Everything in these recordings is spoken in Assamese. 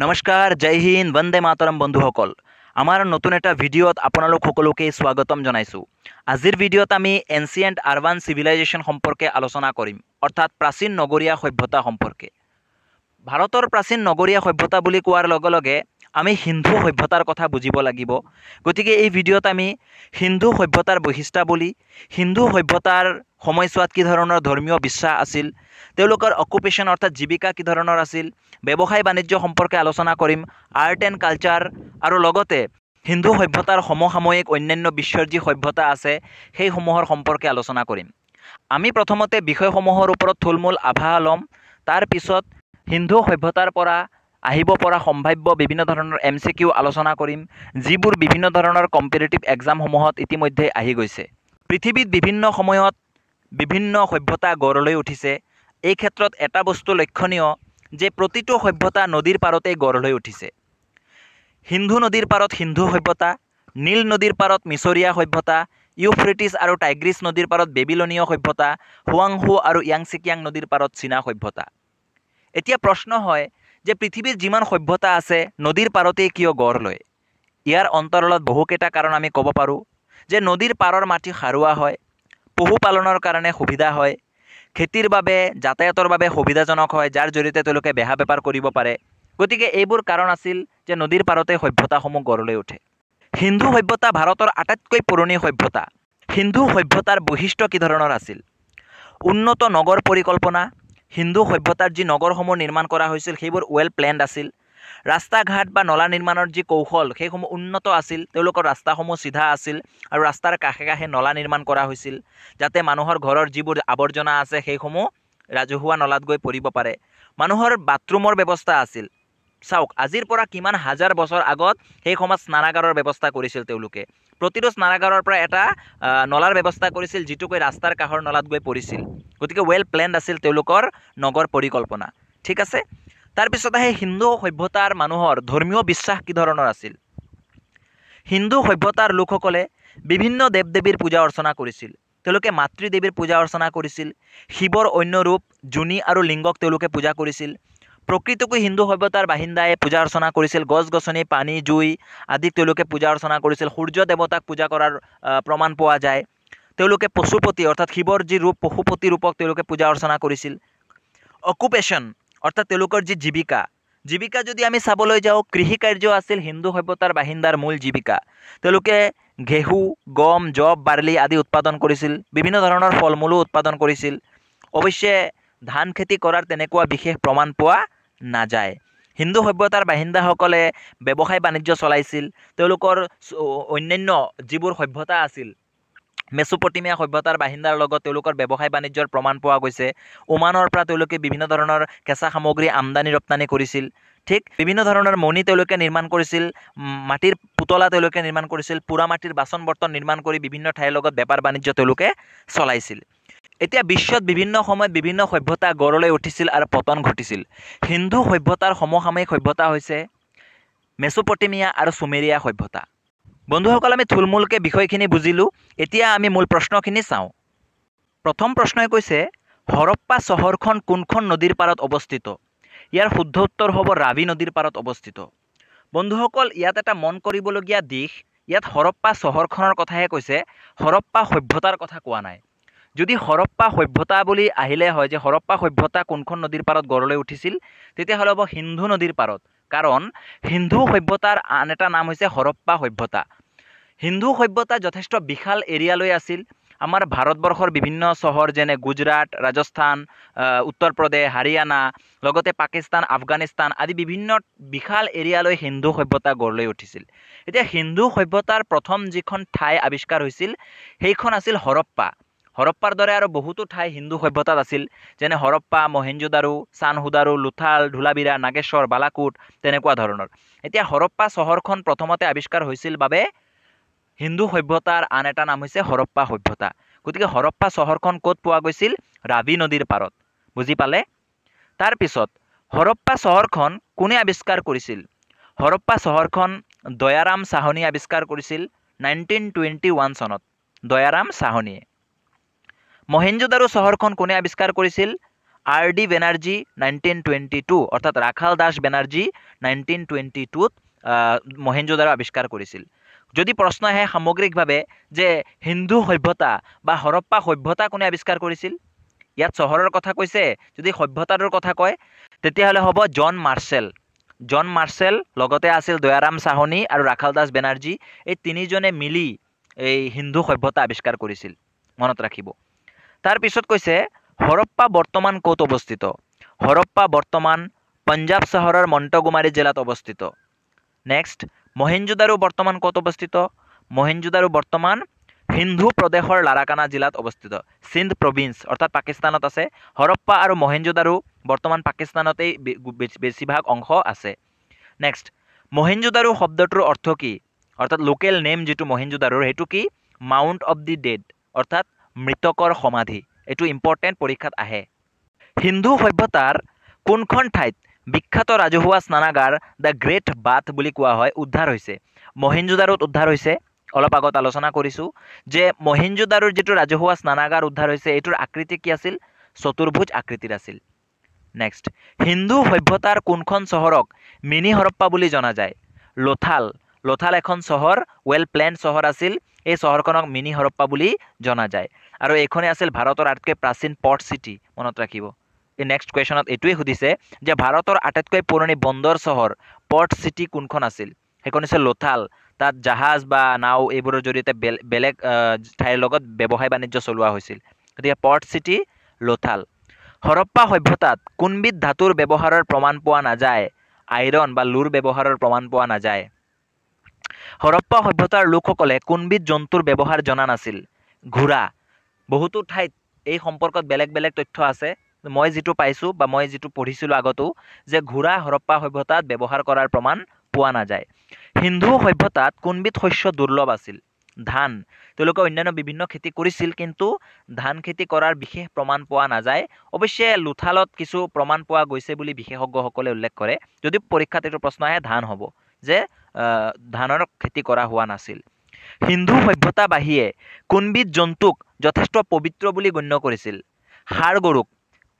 নমস্কাৰ জয় হিন্দ বন্দে মাতৰম বন্ধুসকল আমাৰ নতুন এটা ভিডিঅ'ত আপোনালোক সকলোকে স্বাগতম জনাইছোঁ আজিৰ ভিডিঅ'ত আমি এনচিয়েণ্ট আৰ্বান চিভিলাইজেশ্যন সম্পৰ্কে আলোচনা কৰিম অৰ্থাৎ প্ৰাচীন নগৰীয়া সভ্যতা সম্পৰ্কে ভাৰতৰ প্ৰাচীন নগৰীয়া সভ্যতা বুলি কোৱাৰ লগে লগে আমি হিন্দু সভ্যতাৰ কথা বুজিব লাগিব গতিকে এই ভিডিঅ'ত আমি হিন্দু সভ্যতাৰ বৈশিষ্ট্য বুলি হিন্দু সভ্যতাৰ সময়ছোৱাত কি ধৰণৰ ধৰ্মীয় বিশ্বাস আছিল তেওঁলোকৰ অকুপেশ্যন অৰ্থাৎ জীৱিকা কি ধৰণৰ আছিল ব্যৱসায় বাণিজ্য সম্পৰ্কে আলোচনা কৰিম আৰ্ট এণ্ড কালচাৰ আৰু লগতে হিন্দু সভ্যতাৰ সমসাময়িক অন্যান্য বিশ্বৰ যি সভ্যতা আছে সেইসমূহৰ সম্পৰ্কে আলোচনা কৰিম আমি প্ৰথমতে বিষয়সমূহৰ ওপৰত থূলমূল আভাস ল'ম তাৰ পিছত হিন্দু সভ্যতাৰ পৰা আহিব পৰা সম্ভাৱ্য বিভিন্ন ধৰণৰ এম চি কিউ আলোচনা কৰিম যিবোৰ বিভিন্ন ধৰণৰ কম্পিটেটিভ এক্সামসমূহত ইতিমধ্যে আহি গৈছে পৃথিৱীত বিভিন্ন সময়ত বিভিন্ন সভ্যতা গঢ় লৈ উঠিছে এই ক্ষেত্ৰত এটা বস্তু লক্ষণীয় যে প্ৰতিটো সভ্যতা নদীৰ পাৰতে লৈ উঠিছে সিন্ধু নদীৰ পাৰত সিন্ধু সভ্যতা নীল নদীৰ পাৰত মিছৰীয়া সভ্যতা ইউফ্ৰিটিছ আৰু টাইগ্ৰিছ নদীৰ পাৰত বেবিলনীয় সভ্যতা হুৱাংহু আৰু ইয়াংচিকিয়াং নদীৰ পাৰত চীনা সভ্যতা এতিয়া প্ৰশ্ন হয় যে পৃথিৱীৰ যিমান সভ্যতা আছে নদীৰ পাৰতেই কিয় গঢ় লয় ইয়াৰ অন্তৰালত বহুকেইটা কাৰণ আমি ক'ব পাৰোঁ যে নদীৰ পাৰৰ মাটি সাৰুৱা হয় পশুপালনৰ কাৰণে সুবিধা হয় খেতিৰ বাবে যাতায়াতৰ বাবে সুবিধাজনক হয় যাৰ জৰিয়তে তেওঁলোকে বেহা বেপাৰ কৰিব পাৰে গতিকে এইবোৰ কাৰণ আছিল যে নদীৰ পাৰতে সভ্যতাসমূহ গঢ় লৈ উঠে হিন্দু সভ্যতা ভাৰতৰ আটাইতকৈ পুৰণি সভ্যতা হিন্দু সভ্যতাৰ বৈশিষ্ট্য কি ধৰণৰ আছিল উন্নত নগৰ পৰিকল্পনা হিন্দু সভ্যতাৰ যি নগৰসমূহ নিৰ্মাণ কৰা হৈছিল সেইবোৰ ৱেল প্লেণ্ড আছিল ৰাস্তা ঘাট বা নলা নিৰ্মাণৰ যি কৌশল সেইসমূহ উন্নত আছিল তেওঁলোকৰ ৰাস্তাসমূহ চিধা আছিল আৰু ৰাস্তাৰ কাষে কাষে নলা নিৰ্মাণ কৰা হৈছিল যাতে মানুহৰ ঘৰৰ যিবোৰ আৱৰ্জনা আছে সেইসমূহ ৰাজহুৱা নলাত গৈ পৰিব পাৰে মানুহৰ বাথৰুমৰ ব্যৱস্থা আছিল চাওক আজিৰ পৰা কিমান হাজাৰ বছৰ আগত সেই সময়ত স্নানাগাৰৰ ব্যৱস্থা কৰিছিল তেওঁলোকে প্ৰতিটো স্নানাগাৰৰ পৰা এটা নলাৰ ব্যৱস্থা কৰিছিল যিটোকৈ ৰাস্তাৰ কাষৰ নলাত গৈ পৰিছিল গতিকে ৱেল প্লেণ্ড আছিল তেওঁলোকৰ নগৰ পৰিকল্পনা ঠিক আছে তাৰপিছত আহে হিন্দু সভ্যতাৰ মানুহৰ ধৰ্মীয় বিশ্বাস কি ধৰণৰ আছিল হিন্দু সভ্যতাৰ লোকসকলে বিভিন্ন দেৱ দেৱীৰ পূজা অৰ্চনা কৰিছিল তেওঁলোকে মাতৃদেৱীৰ পূজা অৰ্চনা কৰিছিল শিৱৰ অন্য ৰূপ জুনি আৰু লিংগক তেওঁলোকে পূজা কৰিছিল প্ৰকৃতকৈ হিন্দু সভ্যতাৰ বাসিন্দাই পূজা অৰ্চনা কৰিছিল গছ গছনি পানী জুই আদিক তেওঁলোকে পূজা অৰ্চনা কৰিছিল সূৰ্য দেৱতাক পূজা কৰাৰ প্ৰমাণ পোৱা যায় তেওঁলোকে পশুপতি অৰ্থাৎ শিৱৰ যি ৰূপ পশুপতি ৰূপক তেওঁলোকে পূজা অৰ্চনা কৰিছিল অকুপেশ্যন অৰ্থাৎ তেওঁলোকৰ যি জীৱিকা জীৱিকা যদি আমি চাবলৈ যাওঁ কৃষি আছিল হিন্দু সভ্যতাৰ বাসিন্দাৰ মূল জীৱিকা তেওঁলোকে ঘেঁহু গম জব বাৰ্লি আদি উৎপাদন কৰিছিল বিভিন্ন ধৰণৰ ফল মূলো উৎপাদন কৰিছিল অৱশ্যে ধান খেতি কৰাৰ তেনেকুৱা বিশেষ প্ৰমাণ পোৱা নাযায় হিন্দু সভ্যতাৰ বাসিন্দাসকলে ব্যৱসায় বাণিজ্য চলাইছিল তেওঁলোকৰ অন্যান্য যিবোৰ সভ্যতা আছিল মেচুপতিমীয়া সভ্যতাৰ বাসিন্দাৰ লগত তেওঁলোকৰ ব্যৱসায় বাণিজ্যৰ প্ৰমাণ পোৱা গৈছে ওমানৰ পৰা তেওঁলোকে বিভিন্ন ধৰণৰ কেঁচা সামগ্ৰী আমদানি ৰপ্তানি কৰিছিল ঠিক বিভিন্ন ধৰণৰ মণি তেওঁলোকে নিৰ্মাণ কৰিছিল মাটিৰ পুতলা তেওঁলোকে নিৰ্মাণ কৰিছিল পুৰা মাটিৰ বাচন বৰ্তন নিৰ্মাণ কৰি বিভিন্ন ঠাইৰ লগত বেপাৰ বাণিজ্য তেওঁলোকে চলাইছিল এতিয়া বিশ্বত বিভিন্ন সময়ত বিভিন্ন সভ্যতা গঢ়লৈ উঠিছিল আৰু পতন ঘটিছিল হিন্দু সভ্যতাৰ সমসাময়িক সভ্যতা হৈছে মেচুপটিমিয়া আৰু চুমেৰিয়া সভ্যতা বন্ধুসকল আমি থুলমূলকৈ বিষয়খিনি বুজিলোঁ এতিয়া আমি মূল প্ৰশ্নখিনি চাওঁ প্ৰথম প্ৰশ্নই কৈছে হৰপ্পা চহৰখন কোনখন নদীৰ পাৰত অৱস্থিত ইয়াৰ শুদ্ধ উত্তৰ হ'ব ৰাবি নদীৰ পাৰত অৱস্থিত বন্ধুসকল ইয়াত এটা মন কৰিবলগীয়া দিশ ইয়াত হৰপ্পা চহৰখনৰ কথাহে কৈছে হৰপ্পা সভ্যতাৰ কথা কোৱা নাই যদি হৰপ্পা সভ্যতা বুলি আহিলে হয় যে হৰপ্পা সভ্যতা কোনখন নদীৰ পাৰত গঢ় লৈ উঠিছিল তেতিয়াহ'লে হ'ব সিন্ধু নদীৰ পাৰত কাৰণ সিন্ধু সভ্যতাৰ আন এটা নাম হৈছে হৰপ্পা সভ্যতা সিন্ধু সভ্যতা যথেষ্ট বিশাল এৰিয়ালৈ আছিল আমাৰ ভাৰতবৰ্ষৰ বিভিন্ন চহৰ যেনে গুজৰাট ৰাজস্থান উত্তৰ প্ৰদেশ হাৰিয়ানা লগতে পাকিস্তান আফগানিস্তান আদি বিভিন্ন বিশাল এৰিয়ালৈ সিন্ধু সভ্যতা গঢ় লৈ উঠিছিল এতিয়া সিন্ধু সভ্যতাৰ প্ৰথম যিখন ঠাই আৱিষ্কাৰ হৈছিল সেইখন আছিল হৰপ্পা হৰপ্পাৰ দৰে আৰু বহুতো ঠাই হিন্দু সভ্যতাত আছিল যেনে হৰপ্পা মহেঞ্জোদাৰু চানহুদাৰু লুথাল ঢোলাবিৰা নাগেশ্বৰ বালাকোট তেনেকুৱা ধৰণৰ এতিয়া হৰপ্পা চহৰখন প্ৰথমতে আৱিষ্কাৰ হৈছিল বাবে হিন্দু সভ্যতাৰ আন এটা নাম হৈছে হৰপ্পা সভ্যতা গতিকে হৰপ্পা চহৰখন ক'ত পোৱা গৈছিল ৰাবি নদীৰ পাৰত বুজি পালে তাৰপিছত হৰপ্পা চহৰখন কোনে আৱিষ্কাৰ কৰিছিল হৰপ্পা চহৰখন দয়াৰাম চাহনীয়ে আৱিষ্কাৰ কৰিছিল নাইনটিন টুৱেণ্টি ওৱান চনত দয়াৰাম চাহনীয়ে মহেঞ্জোদাৰু চহৰখন কোনে আৱিষ্কাৰ কৰিছিল R D Banerjee nineteen twenty two অৰ্থাৎ ৰাখাল দাস বেনাৰ্জী নাইনটিন টুৱেণ্টি টুত মহেঞ্জোদাৰু আৱিষ্কাৰ কৰিছিল যদি প্ৰশ্ন আহে সামগ্ৰিকভাৱে যে হিন্দু সভ্যতা বা হৰপ্পা সভ্যতা কোনে আৱিষ্কাৰ কৰিছিল ইয়াত চহৰৰ কথা কৈছে যদি সভ্যতাটোৰ কথা কয় তেতিয়াহ'লে হ'ব জন মাৰ্চেল জন মাৰ্চেল লগতে আছিল দয়াৰাম চাহনী আৰু ৰাখাল দাস বেনাৰ্জী এই তিনিজনে মিলি এই হিন্দু সভ্যতা আৱিষ্কাৰ কৰিছিল মনত ৰাখিব তাৰপিছত কৈছে হৰপ্পা বৰ্তমান ক'ত অৱস্থিত হৰপ্পা বৰ্তমান পঞ্জাৱ চহৰৰ মণ্টকুমাৰী জিলাত অৱস্থিত নেক্সট মহেঞ্জোদাৰু বৰ্তমান ক'ত অৱস্থিত মহেঞ্জোদাৰু বৰ্তমান সিন্ধু প্ৰদেশৰ লাৰাকানা জিলাত অৱস্থিত সিন্ধ প্ৰভিন্স অৰ্থাৎ পাকিস্তানত আছে হৰপ্পা আৰু মহেঞ্জোদাৰো বৰ্তমান পাকিস্তানতেই বেছিভাগ অংশ আছে নেক্সট মহেঞ্জোদাৰু শব্দটোৰ অৰ্থ কি অৰ্থাৎ লোকেল নেম যিটো মহেঞ্জোদাৰোৰ সেইটো কি মাউণ্ট অৱ দি ডেড অৰ্থাৎ মৃতকৰ সমাধি এইটো ইম্পৰ্টেণ্ট পৰীক্ষাত আহে হিন্দু সভ্যতাৰ কোনখন ঠাইত বিখ্যাত ৰাজহুৱা স্নানাগাৰ দ্য গ্ৰেট বাথ বুলি কোৱা হয় উদ্ধাৰ হৈছে মহিনজুদাৰত উদ্ধাৰ হৈছে অলপ আগত আলোচনা কৰিছোঁ যে মহিনজুদাৰৰ যিটো ৰাজহুৱা স্নানাগাৰ উদ্ধাৰ হৈছে এইটোৰ আকৃতি কি আছিল চতুৰ্ভুজ আকৃতিৰ আছিল নেক্সট হিন্দু সভ্যতাৰ কোনখন চহৰক মিনি হৰপ্পা বুলি জনা যায় লোথাল লথাল এখন চহৰ ৱেল প্লেন চহৰ আছিল এই চহৰখনক মিনি হৰপ্পা বুলি জনা যায় আৰু এইখনেই আছিল ভাৰতৰ আটাইতকৈ প্ৰাচীন পৰ্ট চিটি মনত ৰাখিব এই নেক্সট কুৱেশ্যনত এইটোৱে সুধিছে যে ভাৰতৰ আটাইতকৈ পুৰণি বন্দৰ চহৰ পৰ্ট চিটি কোনখন আছিল সেইখন হৈছে লোথাল তাত জাহাজ বা নাও এইবোৰৰ জৰিয়তে বেলেগ বেলেগ ঠাইৰ লগত ব্যৱসায় বাণিজ্য চলোৱা হৈছিল গতিকে পৰ্ট চিটি লোথাল হৰপ্পা সভ্যতাত কোনবিধ ধাতুৰ ব্যৱহাৰৰ প্ৰমাণ পোৱা নাযায় আইৰণ বা লুৰ ব্যৱহাৰৰ প্ৰমাণ পোৱা নাযায় হৰপ্পা সভ্যতাৰ লোকসকলে কোনবিধ জন্তুৰ ব্যৱহাৰ জনা নাছিল ঘোঁৰা বহুতো ঠাইত এই সম্পৰ্কত বেলেগ বেলেগ তথ্য আছে মই যিটো পাইছোঁ বা মই যিটো পঢ়িছিলোঁ আগতো যে ঘোঁৰা হৰপ্পা সভ্যতাত ব্যৱহাৰ কৰাৰ প্ৰমাণ পোৱা নাযায় সিন্ধু সভ্যতাত কোনবিধ শস্য দুৰ্লভ আছিল ধান তেওঁলোকে অন্যান্য বিভিন্ন খেতি কৰিছিল কিন্তু ধান খেতি কৰাৰ বিশেষ প্ৰমাণ পোৱা নাযায় অৱশ্যে লোথালত কিছু প্ৰমাণ পোৱা গৈছে বুলি বিশেষজ্ঞসকলে উল্লেখ কৰে যদি পৰীক্ষাত এইটো প্ৰশ্ন আহে ধান হ'ব যে ধানৰ খেতি কৰা হোৱা নাছিল হিন্দু সভ্যতা বাহিয়ে কোনবিধ জন্তুক যথেষ্ট পবিত্ৰ বুলি গণ্য কৰিছিল সাৰ গৰুক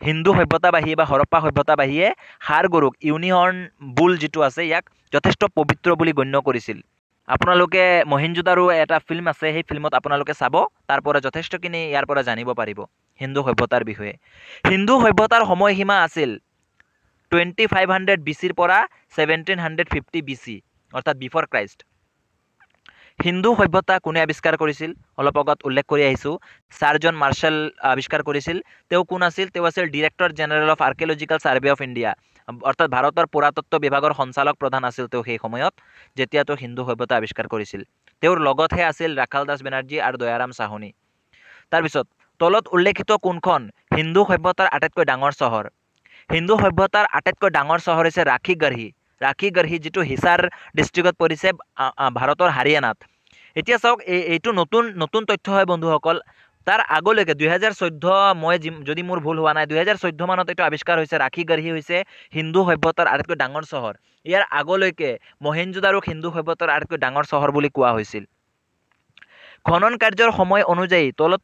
হিন্দু সভ্যতা বাহিৰে বা হৰপ্পা সভ্যতা বাহিৰে সাৰ গৰুক ইউনিহৰ্ণ বুল যিটো আছে ইয়াক যথেষ্ট পবিত্ৰ বুলি গণ্য কৰিছিল আপোনালোকে মহিনযুতাৰো এটা ফিল্ম আছে সেই ফিল্মত আপোনালোকে চাব তাৰ পৰা যথেষ্টখিনি ইয়াৰ পৰা জানিব পাৰিব হিন্দু সভ্যতাৰ বিষয়ে হিন্দু সভ্যতাৰ সময়সীমা আছিল টুৱেণ্টি ফাইভ হাণ্ড্ৰেড বি চিৰ পৰা seventeen hundred fifty B C অৰ্থাৎ বিফৰ ক্ৰাইষ্ট হিন্দু সভ্যতা কোনে আৱিষ্কাৰ কৰিছিল অলপ আগত উল্লেখ কৰি আহিছোঁ চাৰজন মাৰ্চেল আৱিষ্কাৰ কৰিছিল তেওঁ কোন আছিল তেওঁ আছিল director general of archaeological survey of India অৰ্থাৎ ভাৰতৰ পুৰাতত্ব বিভাগৰ সঞ্চালক প্ৰধান আছিল তেওঁ সেই সময়ত যেতিয়া তেওঁ হিন্দু সভ্যতা আৱিষ্কাৰ কৰিছিল তেওঁৰ লগতহে আছিল ৰাখাল দাস বেনাৰ্জী আৰু দয়াৰাম চাহনি তাৰপিছত তলত উল্লেখিত কোনখন হিন্দু সভ্যতাৰ আটাইতকৈ ডাঙৰ চহৰ হিন্দু সভ্যতাৰ আটাইতকৈ ডাঙৰ চহৰ হৈছে ৰাখিগাৰ্হী ৰাখি গাৰ্হী যিটো হিচাৰ ডিষ্ট্ৰিক্টত পৰিছে ভাৰতৰ হাৰিয়ানাত এতিয়া চাওক এই এইটো নতুন নতুন তথ্য হয় বন্ধুসকল তাৰ আগলৈকে দুহেজাৰ চৈধ্য মই যদি মোৰ ভুল হোৱা নাই দুহেজাৰ চৈধ্য মানত এইটো আৱিষ্কাৰ হৈছে ৰাখী গঢ়ি হৈছে হিন্দু সভ্যতাৰ আটাইতকৈ ডাঙৰ চহৰ ইয়াৰ আগলৈকে মহেঞ্জোদাৰুক হিন্দু সভ্যতাৰ আটাইতকৈ ডাঙৰ চহৰ বুলি কোৱা হৈছিল খনন কাৰ্যৰ সময় অনুযায়ী তলত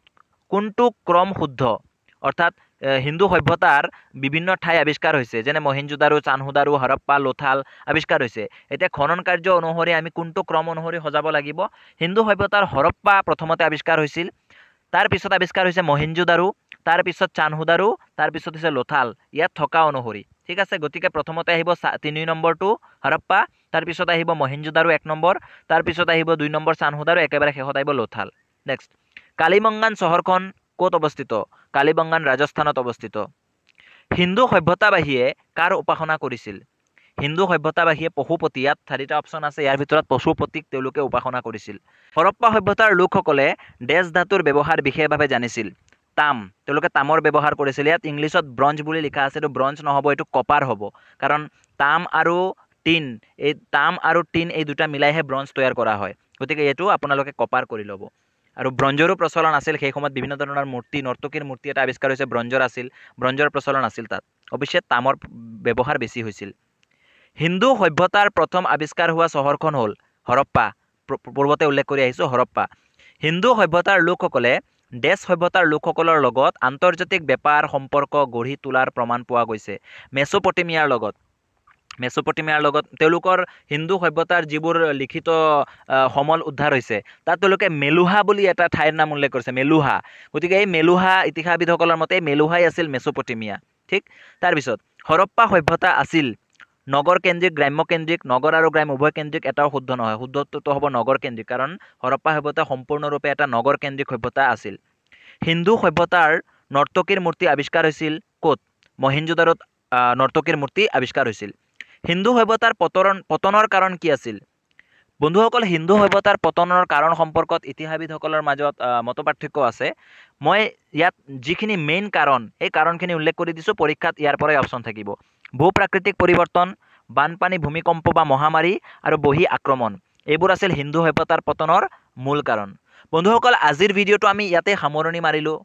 কোনটো ক্ৰম শুদ্ধ অৰ্থাৎ হিন্দু সভ্যতাৰ বিভিন্ন ঠাই আৱিষ্কাৰ হৈছে যেনে মহিনজোদাৰু চানহুদাৰু হৰপ্পা লোথাল আৱিষ্কাৰ হৈছে এতিয়া খনন কাৰ্য অনুসৰি আমি কোনটো ক্ৰম অনুসৰি সজাব লাগিব হিন্দু সভ্যতাৰ হৰপ্পা প্ৰথমতে আৱিষ্কাৰ হৈছিল তাৰপিছত আৱিষ্কাৰ হৈছে মহিনজোদাৰু তাৰপিছত চানহুদাৰু তাৰপিছত হৈছে লোথাল ইয়াত থকা অনুসৰি ঠিক আছে গতিকে প্ৰথমতে আহিব চা তিনি নম্বৰটো হৰপ্পা তাৰপিছত আহিব মহিনজোদাৰু এক নম্বৰ তাৰপিছত আহিব দুই নম্বৰ চানহুদাৰু একেবাৰে শেষত আহিব লোথাল নেক্সট কালিমংগান চহৰখন ক'ত অৱস্থিত কালিবংগান ৰাজস্থানত অৱস্থিত হিন্দু সভ্যতাবাহীয়ে কাৰ উপাসনা কৰিছিল হিন্দু সভ্যতাবাসীয়ে পশুপতি ইয়াত চাৰিটা অপশ্যন আছে ইয়াৰ ভিতৰত পশুপতিক তেওঁলোকে উপাসনা কৰিছিল হৰপ্পা সভ্যতাৰ লোকসকলে ডেছ ধাতুৰ ব্যৱহাৰ বিশেষভাৱে জানিছিল তাম তেওঁলোকে তামৰ ব্যৱহাৰ কৰিছিল ইয়াত ইংলিছত ব্ৰঞ্জ বুলি লিখা আছে এইটো ব্ৰঞ্জ নহ'ব এইটো কপাৰ হ'ব কাৰণ তাম আৰু টিন এই তাম আৰু টিন এই দুটা মিলাইহে ব্ৰঞ্জ তৈয়াৰ কৰা হয় গতিকে এইটো আপোনালোকে কপাৰ কৰি ল'ব আৰু ব্ৰঞ্জৰো প্ৰচলন আছিল সেই সময়ত বিভিন্ন ধৰণৰ মূৰ্তি নৰ্তকীৰ মূৰ্তি এটা আৱিষ্কাৰ হৈছে ব্ৰঞ্জৰ আছিল ব্ৰঞ্জৰ প্ৰচলন আছিল তাত অৱশ্যে তামৰ ব্যৱহাৰ বেছি হৈছিল হিন্দু সভ্যতাৰ প্ৰথম আৱিষ্কাৰ হোৱা চহৰখন হ'ল হৰপ্পা পূৰ্বতে উল্লেখ কৰি আহিছোঁ হৰপ্পা হিন্দু সভ্যতাৰ লোকসকলে দেশ সভ্যতাৰ লোকসকলৰ লগত আন্তৰ্জাতিক বেপাৰ সম্পৰ্ক গঢ়ি তোলাৰ প্ৰমাণ পোৱা গৈছে মেচুপটিমিয়াৰ লগত মেচুপটিমিয়াৰ লগত তেওঁলোকৰ হিন্দু সভ্যতাৰ যিবোৰ লিখিত সমল উদ্ধাৰ হৈছে তাত তেওঁলোকে মেলুহা বুলি এটা ঠাইৰ নাম উল্লেখ কৰিছে মেলুহা গতিকে এই মেলুহা ইতিহাসবিদসকলৰ মতে মেলুহাই আছিল মেচুপটিমিয়া ঠিক তাৰপিছত হৰপ্পা সভ্যতা আছিল নগৰ কেন্দ্ৰিক গ্ৰাম্য কেন্দ্ৰিক নগৰ আৰু গ্ৰাম্য উভয় কেন্দ্ৰিক এটাও শুদ্ধ নহয় শুদ্ধটো হ'ব নগৰ কেন্দ্ৰিক কাৰণ হৰপ্পা সভ্যতা সম্পূৰ্ণৰূপে এটা নগৰ কেন্দ্ৰিক সভ্যতা আছিল হিন্দু সভ্যতাৰ নৰ্তকীৰ মূৰ্তি আৱিষ্কাৰ হৈছিল ক'ত মহিনজোদাৰত নৰ্তকীৰ মূৰ্তি আৱিষ্কাৰ হৈছিল হিন্দু সভ্যতাৰ পতৰণ পতনৰ কাৰণ কি আছিল বন্ধুসকল হিন্দু সভ্যতাৰ পতনৰ কাৰণ সম্পৰ্কত ইতিহাসবিদসকলৰ মাজত মত পাৰ্থক্য আছে মই ইয়াত যিখিনি মেইন কাৰণ এই কাৰণখিনি উল্লেখ কৰি দিছোঁ পৰীক্ষাত ইয়াৰ পৰাই অপশ্যন থাকিব ভূ প্ৰাকৃতিক পৰিৱৰ্তন বানপানী ভূমিকম্প বা মহামাৰী আৰু বহি আক্ৰমণ এইবোৰ আছিল হিন্দু সভ্যতাৰ পতনৰ মূল কাৰণ বন্ধুসকল আজিৰ ভিডিঅ'টো আমি ইয়াতে সামৰণি মাৰিলোঁ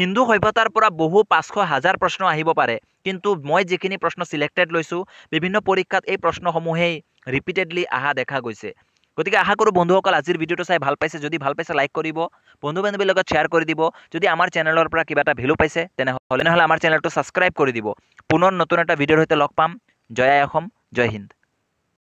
হিন্দু সভ্যতাৰ পৰা বহু পাঁচশ হাজাৰ প্ৰশ্ন আহিব পাৰে কিন্তু মই যিখিনি প্ৰশ্ন চিলেক্টেড লৈছোঁ বিভিন্ন পৰীক্ষাত এই প্ৰশ্নসমূহেই ৰিপিটেডলি অহা দেখা গৈছে গতিকে আশা কৰোঁ বন্ধুসকল আজিৰ ভিডিঅ'টো চাই ভাল পাইছে যদি ভাল পাইছে লাইক কৰিব বন্ধু বান্ধৱীৰ লগত শ্বেয়াৰ কৰি দিব যদি আমাৰ চেনেলৰ পৰা কিবা এটা ভেলু পাইছে তেনেহ'লে তেনেহ'লে আমাৰ চেনেলটো ছাবস্ক্ৰাইব কৰি দিব পুনৰ নতুন এটা ভিডিঅ'ৰ সৈতে লগ পাম জয় অসম জয় হিন্দ